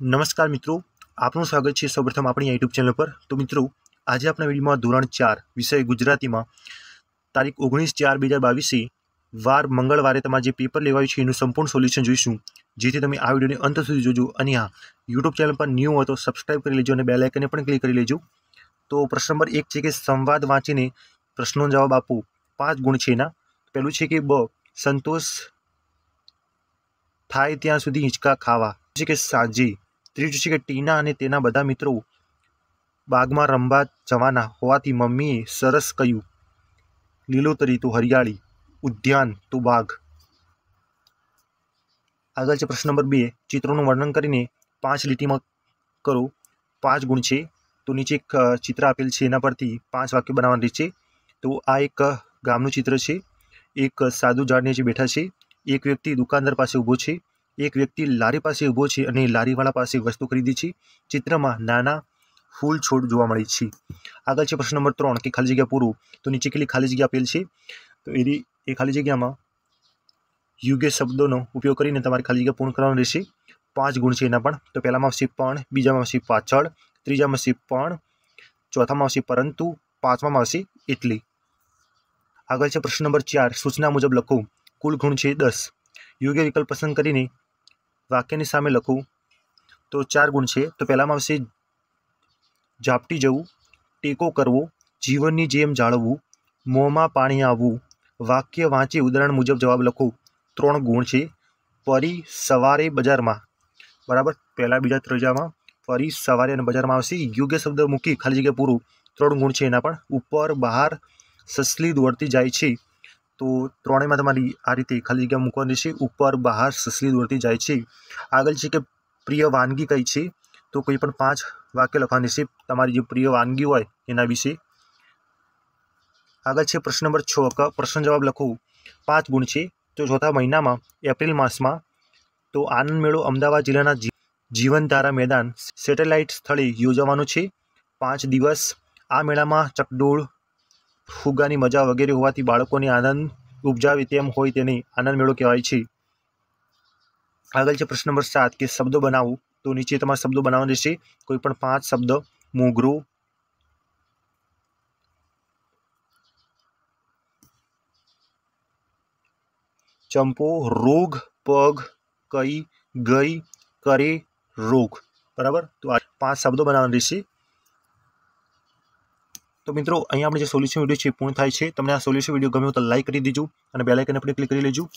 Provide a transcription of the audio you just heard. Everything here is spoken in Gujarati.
નમસ્કાર મિત્રો આપનું સ્વાગત છે સૌપ્રથમ આપણી યુટ્યુબ ચેનલ પર તો મિત્રો આજે આપણા વિડીયોમાં ધોરણ ચાર વિષય ગુજરાતીમાં તારીખ ઓગણીસ ચાર બે હજાર બાવીસે વાર મંગળવારે તમારે જે પેપર લેવાયું છે એનું સંપૂર્ણ સોલ્યુશન જોઈશું જેથી તમે આ વિડીયોને અંત સુધી જોજો અને હા યુટ્યુબ ચેનલ પર ન્યૂ હોય તો સબસ્ક્રાઈબ કરી લેજો અને બેલાઇકને પણ ક્લિક કરી લેજો તો પ્રશ્ન નંબર એક છે કે સંવાદ વાંચીને પ્રશ્નનો જવાબ આપો પાંચ ગુણ છે એના પહેલું છે કે બ સંતોષ થાય ત્યાં સુધી હિંચકા ખાવા છે કે સાંજે ત્રીજું છે કે ટીના અને તેના બધા મિત્રો બાગમાં રમવા જવાના હોવાથી મમ્મીએ સરસ કહ્યું લીલોતરી તું હરિયાળી ઉદ્યાન તું બાગ આગળ છે પ્રશ્ન નંબર બે ચિત્રોનું વર્ણન કરીને પાંચ લીટીમાં કરો પાંચ ગુણ છે તો નીચે એક ચિત્ર આપેલ છે એના પરથી પાંચ વાક્ય બનાવવાની છે તો આ એક ગામનું ચિત્ર છે એક સાદું ઝાડ નીચે બેઠા છે એક વ્યક્તિ દુકાનદાર પાસે ઊભો છે એક વ્યક્તિ લારી પાસે ઊભો છે અને લારીવાળા પાસે વસ્તુ ખરીદી છે ચિત્રમાં નાના ફૂલ છોડ જોવા મળે છે આગળ છે પ્રશ્ન નંબર ત્રણ કે ખાલી જગ્યા પૂરું તો નીચે કેટલી ખાલી જગ્યા આપેલ છે તો એની એ ખાલી જગ્યામાં યોગ્ય શબ્દોનો ઉપયોગ કરીને તમારે ખાલી જગ્યા પૂર્ણ કરવાનો રહેશે પાંચ ગુણ છે એના પણ તો પહેલામાં આવશે પણ બીજામાં આવશે પાછળ ત્રીજામાં આવશે પણ ચોથામાં આવશે પરંતુ પાંચમામાં આવશે એટલે આગળ છે પ્રશ્ન નંબર ચાર સૂચના મુજબ લખો કુલ ગુણ છે દસ યોગ્ય વિકલ્પ પસંદ કરીને વાક્યની સામે લખું તો ચાર ગુણ છે તો પહેલાંમાં આવશે ઝાપટી જવું ટેકો કરવો જીવનની જેમ જાળવવું મોંમાં પાણી આવવું વાક્ય વાંચી ઉદાહરણ મુજબ જવાબ લખો ત્રણ ગુણ છે ફરી સવારે બજારમાં બરાબર પહેલાં બીજા ત્રીજામાં ફરી સવારે અને બજારમાં આવશે યોગ્ય શબ્દ મૂકી ખાલી જગ્યાએ પૂરું ત્રણ ગુણ છે એના પણ ઉપર બહાર સસલી દોડતી જાય છે તો ત્રણેયમાં તમારી આ રીતે ખાલી જગ્યા મૂકવાની છે ઉપર બહાર સસલી દોરતી જાય છે આગળ છે કે પ્રિય વાનગી કઈ છે તો કોઈ પણ પાંચ વાક્ય લખવાની છે તમારી જે પ્રિય વાનગી હોય એના વિશે આગળ છે પ્રશ્ન નંબર છ પ્રશ્ન જવાબ લખો પાંચ ગુણ છે તો ચોથા મહિનામાં એપ્રિલ માસમાં તો આનંદ મેળો અમદાવાદ જિલ્લાના જીવનધારા મેદાન સેટેલાઇટ સ્થળે યોજાવાનો છે પાંચ દિવસ આ મેળામાં ચકડોળ ફુગ્ગાની મજા વગેરે હોવાથી બાળકોને આનંદ ઉપજાવે તેમ હોય તેને આનંદ મેળો કહેવાય છે આગળ છે પ્રશ્ન નંબર સાત કે શબ્દો બનાવો તો નીચે તમારા શબ્દો બનાવવાના રહેશે કોઈ પણ પાંચ શબ્દ મોગરું ચંપો રોગ પગ કઈ ગઈ કરે રોગ બરાબર તો આ પાંચ શબ્દો બનાવવાના રહેશે તો મિત્રો અહીંયા આપણે જે સોલ્યુશન વિડીયો છે પૂર્ણ થાય છે તમને આ સોલ્યુશન વિડીયો ગમ્યો તો લાઇક કરી દેજો અને બેલાઇકન આપણે ક્લિક કરી લેજો